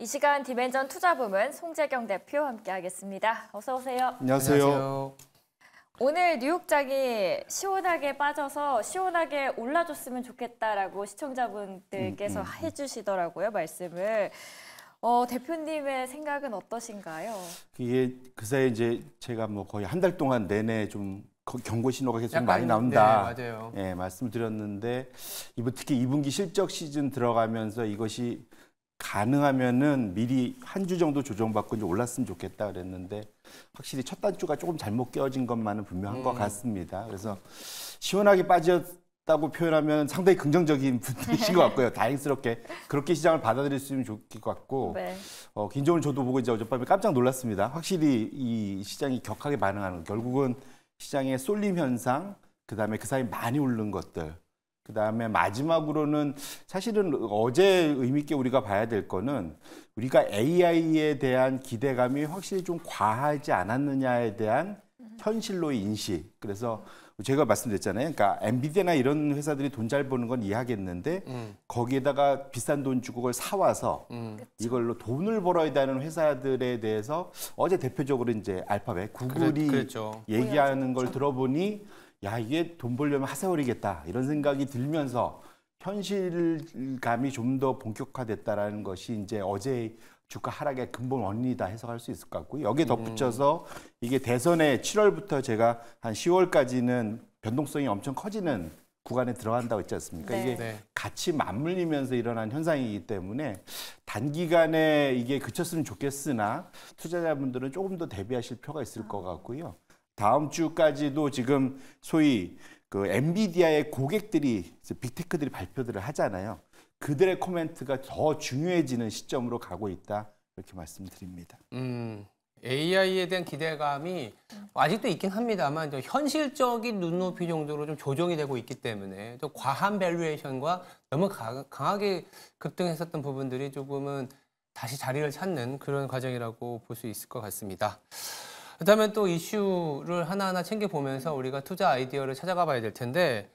이 시간 디멘전 투자 부문 송재경 대표 함께하겠습니다. 어서 오세요. 안녕하세요. 오늘 뉴욕장이 시원하게 빠져서 시원하게 올라줬으면 좋겠다라고 시청자분들께서 음, 음. 음. 해주시더라고요 말씀을. 어, 대표님의 생각은 어떠신가요? 이게 그사 이제 제가 뭐 거의 한 달 동안 내내 좀 경고 신호가 계속 약간, 많이 네, 나온다. 네, 맞아요. 예, 말씀드렸는데 이번 특히 2분기 실적 시즌 들어가면서 이것이 가능하면은 미리 한 주 정도 조정받고 이제 올랐으면 좋겠다 그랬는데 확실히 첫 단추가 조금 잘못 끼어진 것만은 분명한 음. 것 같습니다. 그래서 시원하게 빠졌다고 표현하면 상당히 긍정적인 분들이신 것 같고요. 다행스럽게 그렇게 시장을 받아들일 수 있으면 좋을 것 같고 네. 어, 긴정을 저도 보고 이제 어젯밤에 깜짝 놀랐습니다. 확실히 이 시장이 격하게 반응하는 결국은 시장의 쏠림 현상 그다음에 그 사이 많이 오른 것들 그 다음에 마지막으로는 사실은 어제 의미있게 우리가 봐야 될 거는 우리가 AI에 대한 기대감이 확실히 좀 과하지 않았느냐에 대한 현실로 인식. 그래서 제가 말씀드렸잖아요. 그러니까 엔비디아나 이런 회사들이 돈 잘 버는 건 이해하겠는데 음. 거기에다가 비싼 돈 주고 그걸 사와서 음. 이걸로 돈을 벌어야 되는 회사들에 대해서 어제 대표적으로 이제 알파벳 구글이 그래, 얘기하는 걸 그렇죠. 들어보니 야 이게 돈 벌려면 하세월이겠다 이런 생각이 들면서 현실감이 좀 더 본격화됐다라는 것이 이제 어제 주가 하락의 근본 원인이다 해석할 수 있을 것 같고 여기에 음. 덧붙여서 이게 대선에 7월부터 제가 한 10월까지는 변동성이 엄청 커지는 구간에 들어간다고 했지 않습니까? 네. 이게 네. 같이 맞물리면서 일어난 현상이기 때문에 단기간에 이게 그쳤으면 좋겠으나 투자자분들은 조금 더 대비하실 필요가 있을 것 같고요. 다음 주까지도 지금 소위 그 엔비디아의 고객들이 빅테크들이 발표들을 하잖아요. 그들의 코멘트가 더 중요해지는 시점으로 가고 있다 이렇게 말씀드립니다. 음. AI에 대한 기대감이 아직도 있긴 합니다만 현실적인 눈높이 정도로 좀 조정이 되고 있기 때문에 좀 과한 밸류에이션과 너무 강하게 급등했었던 부분들이 조금은 다시 자리를 찾는 그런 과정이라고 볼 수 있을 것 같습니다. 그렇다면 또 이슈를 하나하나 챙겨보면서 우리가 투자 아이디어를 찾아가 봐야 될 텐데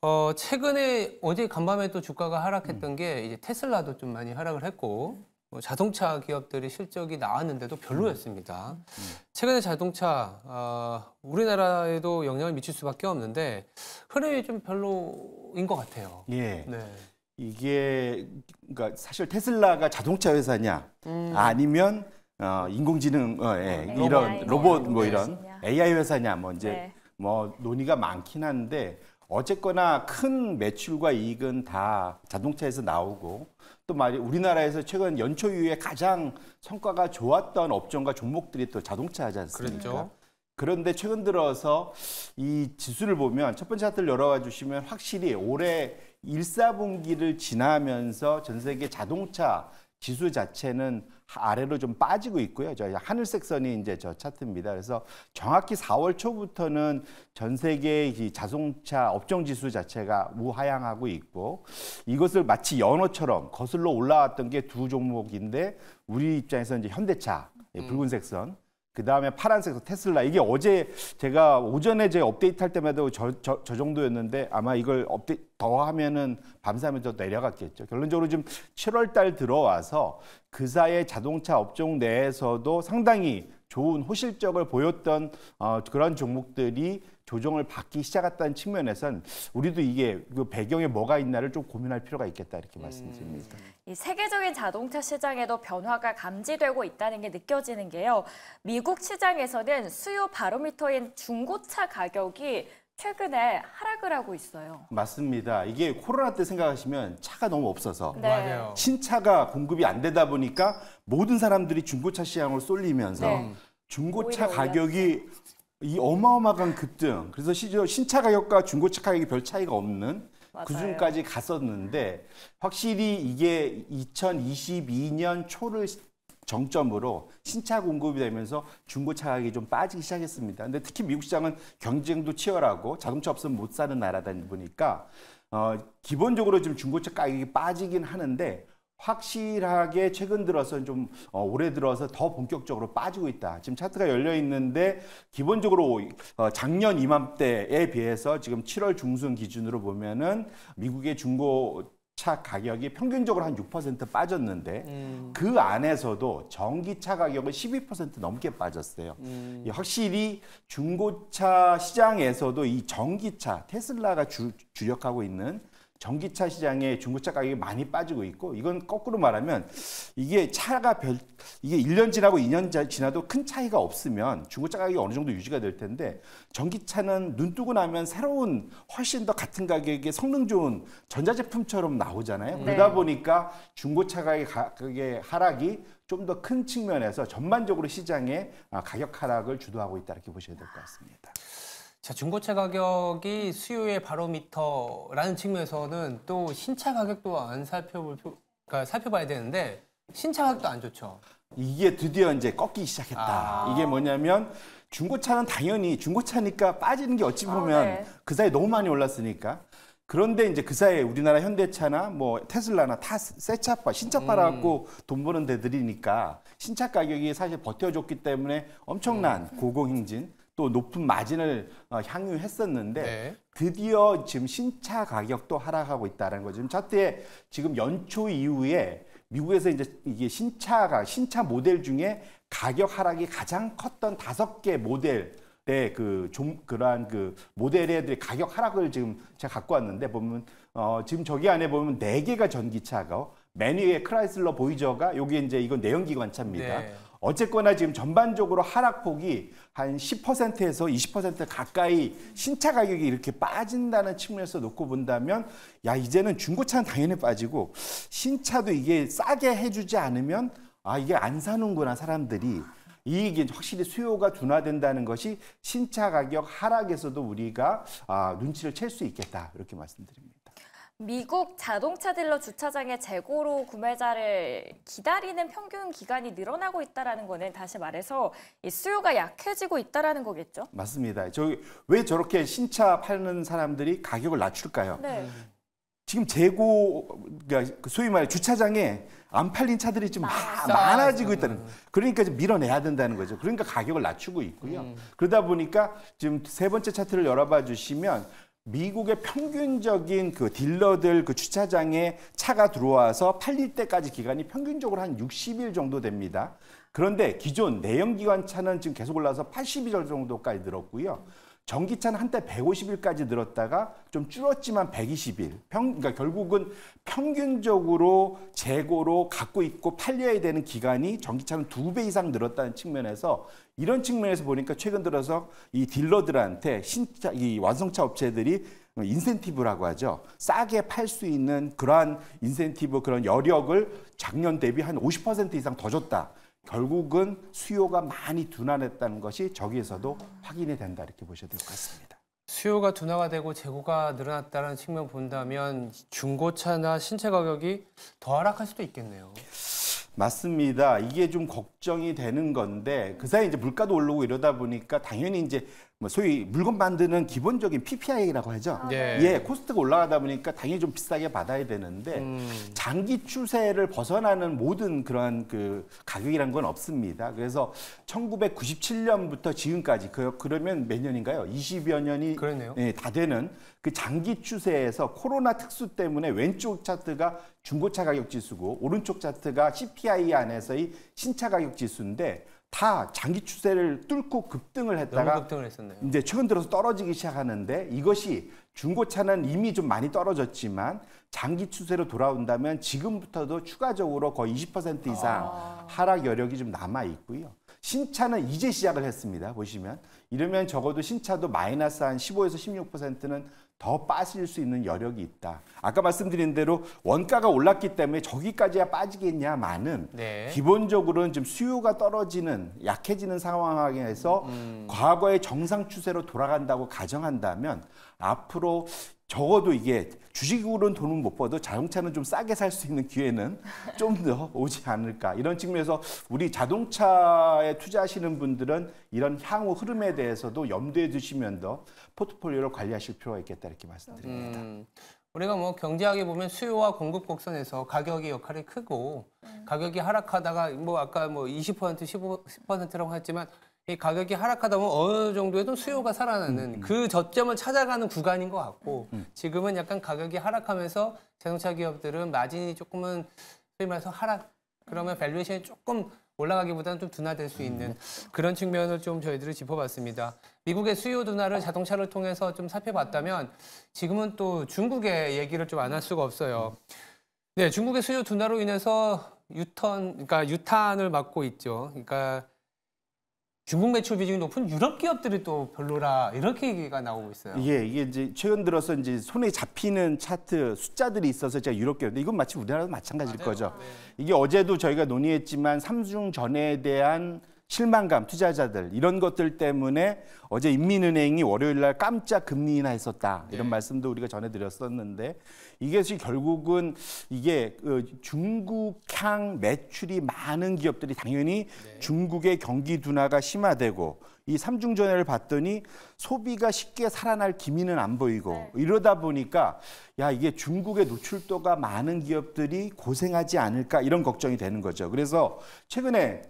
어, 최근에 어제 간밤에 또 주가가 하락했던 음. 게 이제 테슬라도 좀 많이 하락을 했고 뭐 자동차 기업들이 실적이 나왔는데도 별로였습니다. 음. 최근에 자동차 어, 우리나라에도 영향을 미칠 수밖에 없는데 흐름이 좀 별로인 것 같아요. 예. 네. 이게 그러니까 사실 테슬라가 자동차 회사냐 음. 아니면 어, 인공지능 어, 예, 네, 이런 AI, 로봇 뭐 이런 AI 회사냐 뭐 이제 네. 뭐 논의가 많긴 한데 어쨌거나 큰 매출과 이익은 다 자동차에서 나오고 또 말이 우리나라에서 최근 연초 이후에 가장 성과가 좋았던 업종과 종목들이 또 자동차 하지 않습니까? 그렇죠. 그런데 최근 들어서 이 지수를 보면 첫 번째 차트를열어가 주시면 확실히 올해 1, 4분기를 지나면서 전 세계 자동차 지수 자체는 아래로 좀 빠지고 있고요. 저 하늘색 선이 이제 저 차트입니다. 그래서 정확히 4월 초부터는 전 세계 이 자동차 업종 지수 자체가 우하향하고 있고 이것을 마치 연어처럼 거슬러 올라왔던 게 두 종목인데 우리 입장에서는 이제 현대차 음. 붉은색 선그 다음에 파란색 테슬라 이게 어제 제가 오전에 제 업데이트할 때마다 저, 저, 저 정도였는데 아마 이걸 업데이트 더 하면은 밤새면 더 내려갔겠죠. 결론적으로 지금 7월 달 들어와서 그사의 자동차 업종 내에서도 상당히 좋은 호실적을 보였던 어, 그런 종목들이 조정을 받기 시작했다는 측면에선 우리도 이게 그 배경에 뭐가 있나를 좀 고민할 필요가 있겠다 이렇게 말씀드립니다. 음. 이 세계적인 자동차 시장에도 변화가 감지되고 있다는 게 느껴지는 게요. 미국 시장에서는 수요 바로미터인 중고차 가격이 최근에 하락을 하고 있어요. 맞습니다. 이게 코로나 때 생각하시면 차가 너무 없어서 네. 신차가 공급이 안 되다 보니까 모든 사람들이 중고차 시장으로 쏠리면서 네. 중고차 가격이 올랐죠. 이 어마어마한 급등. 그래서 시저 신차 가격과 중고차 가격이 별 차이가 없는 그중까지 갔었는데 확실히 이게 2022년 초를 정점으로 신차 공급이 되면서 중고차 가격이 좀 빠지기 시작했습니다. 근데 특히 미국 시장은 경쟁도 치열하고 자동차 없으면 못 사는 나라다 보니까 어, 기본적으로 지금 중고차 가격이 빠지긴 하는데 확실하게 최근 들어서 좀 어, 올해 들어서 더 본격적으로 빠지고 있다. 지금 차트가 열려 있는데 기본적으로 어, 작년 이맘때에 비해서 지금 7월 중순 기준으로 보면은 미국의 중고 차 가격이 평균적으로 한 6% 빠졌는데 음. 그 안에서도 전기차 가격은 12% 넘게 빠졌어요. 음. 확실히 중고차 시장에서도 이 전기차 테슬라가 주, 주력하고 있는 전기차 시장에 중고차 가격이 많이 빠지고 있고 이건 거꾸로 말하면 이게 차가 별 이게 1년 지나고 2년 지나도 큰 차이가 없으면 중고차 가격이 어느 정도 유지가 될 텐데 전기차는 눈 뜨고 나면 새로운 훨씬 더 같은 가격에 성능 좋은 전자제품처럼 나오잖아요. 네. 그러다 보니까 중고차 가격의 하락이 좀 더 큰 측면에서 전반적으로 시장의 아, 가격 하락을 주도하고 있다 이렇게 보셔야 될 것 같습니다. 자, 중고차 가격이 수요의 바로미터라는 측면에서는 또 신차 가격 또안 살펴볼 그러니까 살펴봐야 되는데 신차 가격도 안 좋죠. 이게 드디어 이제 꺾이기 시작했다. 아. 이게 뭐냐면 중고차는 당연히 중고차니까 빠지는 게 어찌 보면 아, 네. 그 사이 너무 많이 올랐으니까. 그런데 이제 그 사이에 우리나라 현대차나 뭐 테슬라나 다 새 차 빠, 신차파 라고 음. 돈 버는 데들이니까 신차 가격이 사실 버텨줬기 때문에 엄청난 음. 네. 고공행진 또 높은 마진을 어, 향유했었는데 네. 드디어 지금 신차 가격도 하락하고 있다는 거죠. 지금 차트에 지금 연초 이후에 미국에서 이제 이게 신차가 신차 모델 중에 가격 하락이 가장 컸던 다섯 개 모델 때그좀 그러한 그 모델의 가격 하락을 지금 제가 갖고 왔는데 보면 어 지금 저기 안에 보면 네 개가 전기차가 맨 위에 크라이슬러 보이저가 여기 이제 이건 내연기관차입니다. 네. 어쨌거나 지금 전반적으로 하락폭이 한 10%에서 20% 가까이 신차 가격이 이렇게 빠진다는 측면에서 놓고 본다면 야 이제는 중고차는 당연히 빠지고 신차도 이게 싸게 해주지 않으면 아 이게 안 사는구나 사람들이 이익이 확실히 수요가 둔화된다는 것이 신차 가격 하락에서도 우리가 아, 눈치를 챌 수 있겠다 이렇게 말씀드립니다. 미국 자동차 딜러 주차장의 재고로 구매자를 기다리는 평균 기간이 늘어나고 있다는 라 거는 다시 말해서 수요가 약해지고 있다는 라 거겠죠? 맞습니다. 저희 왜 저렇게 신차 파는 사람들이 가격을 낮출까요? 네. 지금 재고, 그러니까 그 소위 말해 주차장에 안 팔린 차들이 지금 많아지고 있다는 그러니까 지 밀어내야 된다는 거죠. 그러니까 가격을 낮추고 있고요. 음. 그러다 보니까 지금 세 번째 차트를 열어봐 주시면 미국의 평균적인 그 딜러들 그 주차장에 차가 들어와서 팔릴 때까지 기간이 평균적으로 한 60일 정도 됩니다. 그런데 기존 내연기관차는 지금 계속 올라서 8 2절 정도까지 늘었고요. 전기차는 한때 150일까지 늘었다가 좀 줄었지만 120일. 평, 그러니까 결국은 평균적으로 재고로 갖고 있고 팔려야 되는 기간이 전기차는 두 배 이상 늘었다는 측면에서 이런 측면에서 보니까 최근 들어서 이 딜러들한테 신차 이 완성차 업체들이 인센티브라고 하죠. 싸게 팔 수 있는 그러한 인센티브 그런 여력을 작년 대비 한 50% 이상 더 줬다. 결국은 수요가 많이 둔화됐다는 것이 저기에서도 확인이 된다 이렇게 보셔야 될것 같습니다. 수요가 둔화가 되고 재고가 늘어났다는 측면 본다면 중고차나 신차 가격이 더 하락할 수도 있겠네요. 맞습니다. 이게 좀 걱정이 되는 건데 그 사이 이제 물가도 오르고 이러다 보니까 당연히 이제 뭐 소위 물건 만드는 기본적인 PPI라고 하죠. 아, 네. 예, 코스트가 올라가다 보니까 당연히 좀 비싸게 받아야 되는데 음. 장기 추세를 벗어나는 모든 그러한 그 가격이란 건 없습니다. 그래서 1997년부터 지금까지 그, 그러면 몇 년인가요? 20여 년이 그러네요. 예, 다 되는 그 장기 추세에서 코로나 특수 때문에 왼쪽 차트가 중고차 가격 지수고 오른쪽 차트가 CPI 안에서의 신차 가격 지수인데 다 장기 추세를 뚫고 급등을 했다가 급등을 이제 최근 들어서 떨어지기 시작하는데 이것이 중고차는 이미 좀 많이 떨어졌지만 장기 추세로 돌아온다면 지금부터도 추가적으로 거의 20% 이상 아. 하락 여력이 좀 남아 있고요. 신차는 이제 시작을 했습니다. 보시면 이러면 적어도 신차도 마이너스 한 15에서 16%는 더 빠질 수 있는 여력이 있다. 아까 말씀드린 대로 원가가 올랐기 때문에 저기까지야 빠지겠냐마은 네. 기본적으로는 지금 수요가 떨어지는 약해지는 상황에서 음. 과거의 정상 추세로 돌아간다고 가정한다면 앞으로 적어도 이게 주식으로는 돈은 못 벌어도 자동차는 좀 싸게 살 수 있는 기회는 좀 더 오지 않을까. 이런 측면에서 우리 자동차에 투자하시는 분들은 이런 향후 흐름에 대해서도 염두에 두시면 더 포트폴리오를 관리하실 필요가 있겠다 이렇게 말씀드립니다. 음, 우리가 뭐 경제학에 보면 수요와 공급 곡선에서 가격의 역할이 크고 네. 가격이 하락하다가 뭐 아까 뭐 20% 15%라고 했지만 이 가격이 하락하다 보면 어느 정도에도 수요가 살아나는 음. 그 저점을 찾아가는 구간인 것 같고 음. 음. 지금은 약간 가격이 하락하면서 자동차 기업들은 마진이 조금은 소위 말해서 하락 그러면 밸류에이션이 조금 올라가기보다는 좀 둔화될 수 있는 음. 그런 측면을 좀 저희들이 짚어봤습니다. 미국의 수요 둔화를 자동차를 통해서 좀 살펴봤다면 지금은 또 중국의 얘기를 좀 안 할 수가 없어요. 네, 중국의 수요 둔화로 인해서 유턴, 그러니까 유탄을 맞고 있죠. 그러니까 중국 매출 비중이 높은 유럽 기업들이 또 별로라 이렇게 얘기가 나오고 있어요. 예, 이게 이제 최근 들어서 이제 손에 잡히는 차트 숫자들이 있어서 제가 유럽 기업 이건 마치 우리나라도 마찬가지일 맞아요. 거죠. 네. 이게 어제도 저희가 논의했지만 삼중 전에 대한 실망감, 투자자들 이런 것들 때문에 어제 인민은행이 월요일 날 깜짝 금리 인하했었다 이런 네. 말씀도 우리가 전해드렸었는데 이것이 결국은 이게 그 중국향 매출이 많은 기업들이 당연히 네. 중국의 경기 둔화가 심화되고 이 삼중전회를 봤더니 소비가 쉽게 살아날 기미는 안 보이고 네. 이러다 보니까 야 이게 중국의 노출도가 많은 기업들이 고생하지 않을까 이런 걱정이 되는 거죠. 그래서 최근에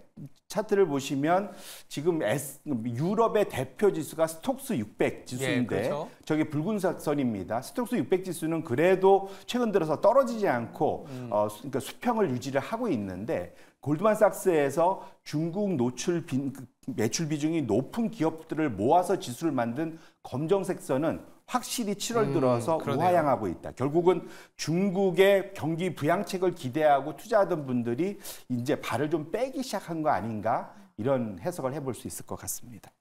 차트를 보시면 지금 S, 유럽의 대표 지수가 스톡스 600 지수인데 예, 그렇죠. 저게 붉은 선입니다. 스톡스 600 지수는 그래도 최근 들어서 떨어지지 않고 음. 어, 그러니까 수평을 유지를 하고 있는데 골드만삭스에서 중국 노출 비, 그 매출 비중이 높은 기업들을 모아서 지수를 만든 검정색 선은 확실히 7월 들어서 음, 우하향하고 있다. 결국은 중국의 경기 부양책을 기대하고 투자하던 분들이 이제 발을 좀 빼기 시작한 거 아닌가 이런 해석을 해볼 수 있을 것 같습니다.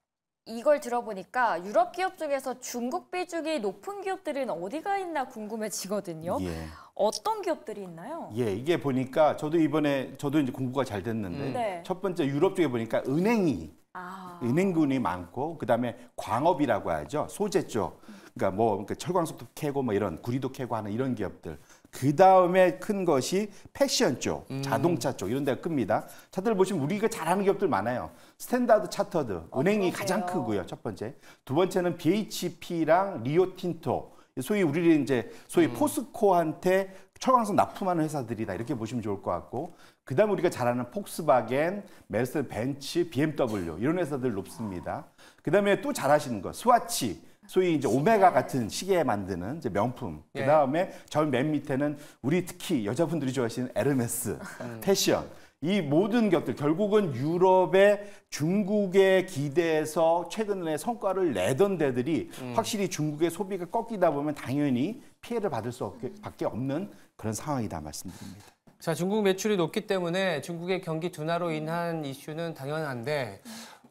이걸 들어보니까 유럽 기업 중에서 중국 비중이 높은 기업들은 어디가 있나 궁금해지거든요. 예. 어떤 기업들이 있나요? 예, 이게 보니까 저도 이번에 저도 이제 공부가 잘 됐는데 음. 네. 첫 번째 유럽 쪽에 보니까 은행이 아. 은행군이 많고 그다음에 광업이라고 하죠 소재 쪽 그러니까 뭐 그러니까 철광석도 캐고 뭐 이런 구리도 캐고 하는 이런 기업들. 그 다음에 큰 것이 패션 쪽, 음. 자동차 쪽 이런 데가 큽니다. 차들 보시면 우리가 그 잘하는 기업들 많아요. 스탠다드 차터드, 어, 은행이 어, 가장 크고요. 첫 번째. 두 번째는 BHP랑 리오틴토. 소위 우리를 이제 소위 음. 포스코한테 철광석 납품하는 회사들이다 이렇게 보시면 좋을 것 같고 그다음 에 우리가 잘하는 폭스바겐, 메르세벤츠, BMW 이런 회사들 높습니다. 그다음에 또 잘하시는 거 스와치 소위 이제 오메가 같은 시계 만드는 이제 명품. 예. 그 다음에 저 맨 밑에는 우리 특히 여자분들이 좋아하시는 에르메스, 음. 패션. 이 모든 것들 결국은 유럽의 중국의 기대에서 최근에 성과를 내던 데들이 음. 확실히 중국의 소비가 꺾이다 보면 당연히 피해를 받을 수 밖에 없는 그런 상황이다 말씀드립니다. 자, 중국 매출이 높기 때문에 중국의 경기 둔화로 인한 이슈는 당연한데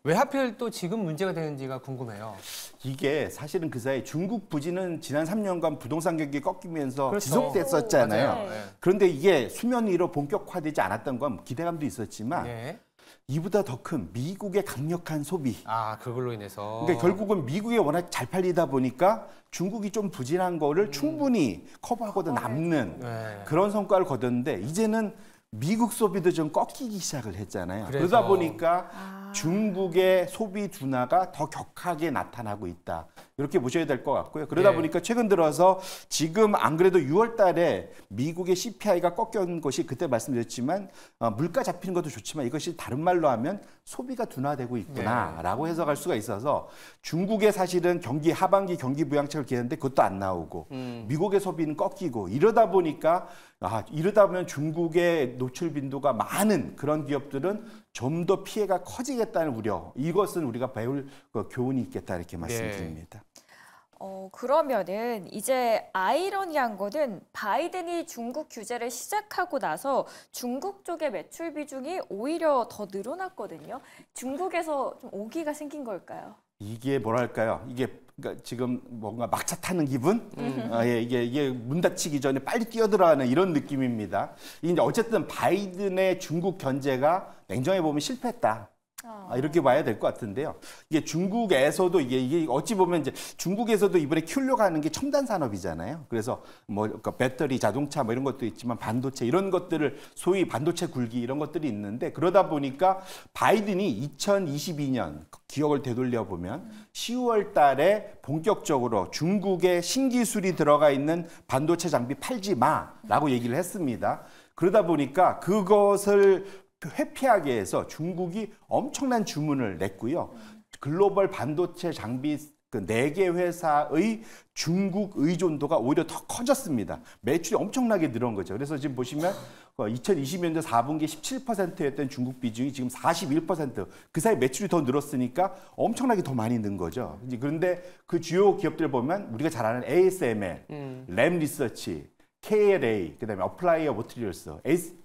왜 하필 또 지금 문제가 되는지가 궁금해요. 이게 사실은 그 사이 중국 부지는 지난 3년간 부동산 경기 꺾이면서 그렇죠. 지속됐었잖아요. 오, 어, 네. 그런데 이게 수면 위로 본격화되지 않았던 건 기대감도 있었지만 네. 이보다 더 큰 미국의 강력한 소비. 아, 그걸로 인해서. 그러니까 결국은 미국이 워낙 잘 팔리다 보니까 중국이 좀 부진한 거를 음. 충분히 커버하고도 아, 네. 남는 네. 그런 성과를 거뒀는데 이제는 미국 소비도 좀 꺾이기 시작을 했잖아요. 그래서. 그러다 보니까 아. 중국의 소비 둔화가 더 격하게 나타나고 있다. 이렇게 보셔야 될 것 같고요. 그러다 네. 보니까 최근 들어서 지금 안 그래도 6월 달에 미국의 CPI가 꺾여온 것이 그때 말씀드렸지만 어, 물가 잡히는 것도 좋지만 이것이 다른 말로 하면 소비가 둔화되고 있구나라고 네. 해석할 수가 있어서 중국의 사실은 경기 하반기 경기 부양책을 기했는데 대 그것도 안 나오고 음. 미국의 소비는 꺾이고 이러다 보니까 아, 이러다 보면 중국의 노출 빈도가 많은 그런 기업들은 좀더 피해가 커지겠다는 우려 이것은 우리가 배울 그 교훈이 있겠다 이렇게 네. 말씀드립니다. 네. 어, 그러면은 이제 아이러니한 거는 바이든이 중국 규제를 시작하고 나서 중국 쪽의 매출 비중이 오히려 더 늘어났거든요. 중국에서 좀 오기가 생긴 걸까요? 이게 뭐랄까요? 이게 그러니까 지금 뭔가 막차 타는 기분? 아, 예, 이게, 이게 문 닫히기 전에 빨리 뛰어들어가는 이런 느낌입니다. 이제 어쨌든 바이든의 중국 견제가 냉정해 보면 실패했다. 그렇죠. 아, 이렇게 봐야 될 것 같은데요. 이게 중국에서도 이게, 이게 어찌 보면 이제 중국에서도 이번에 키우려고 하는 게 첨단 산업이잖아요. 그래서 뭐 그러니까 배터리, 자동차 뭐 이런 것도 있지만 반도체 이런 것들을 소위 반도체 굴기 이런 것들이 있는데 그러다 보니까 바이든이 2022년 기억을 되돌려 보면 10월 달에 본격적으로 중국의 신기술이 들어가 있는 반도체 장비 팔지 마라고 얘기를 했습니다. 그러다 보니까 그것을 그 회피하게 해서 중국이 엄청난 주문을 냈고요. 글로벌 반도체 장비 그 네 개 회사의 중국 의존도가 오히려 더 커졌습니다. 매출이 엄청나게 늘은 거죠. 그래서 지금 보시면 2020년도 4분기 17%였던 중국 비중이 지금 41%그 사이 매출이 더 늘었으니까 엄청나게 더 많이 는 거죠. 그런데 그 주요 기업들 보면 우리가 잘 아는 ASML, 음. 램 리서치, KLA, 그 다음에 Applier Materials.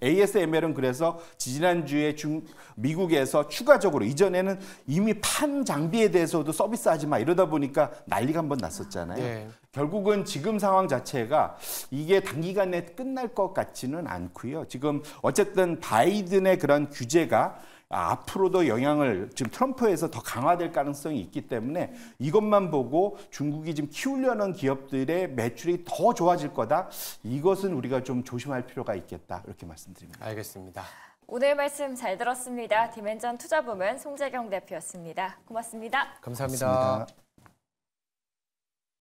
ASML은 그래서 지난주에 중, 미국에서 추가적으로 이전에는 이미 판 장비에 대해서도 서비스하지 마 이러다 보니까 난리가 한번 났었잖아요. 네. 결국은 지금 상황 자체가 이게 단기간에 끝날 것 같지는 않고요. 지금 어쨌든 바이든의 그런 규제가 아, 앞으로도 영향을 지금 트럼프에서 더 강화될 가능성이 있기 때문에 이것만 보고 중국이 지금 키우려는 기업들의 매출이 더 좋아질 거다. 이것은 우리가 좀 조심할 필요가 있겠다. 이렇게 말씀드립니다. 알겠습니다. 오늘 말씀 잘 들었습니다. 디멘전 투자부문 송재경 대표였습니다. 고맙습니다. 감사합니다 고맙습니다.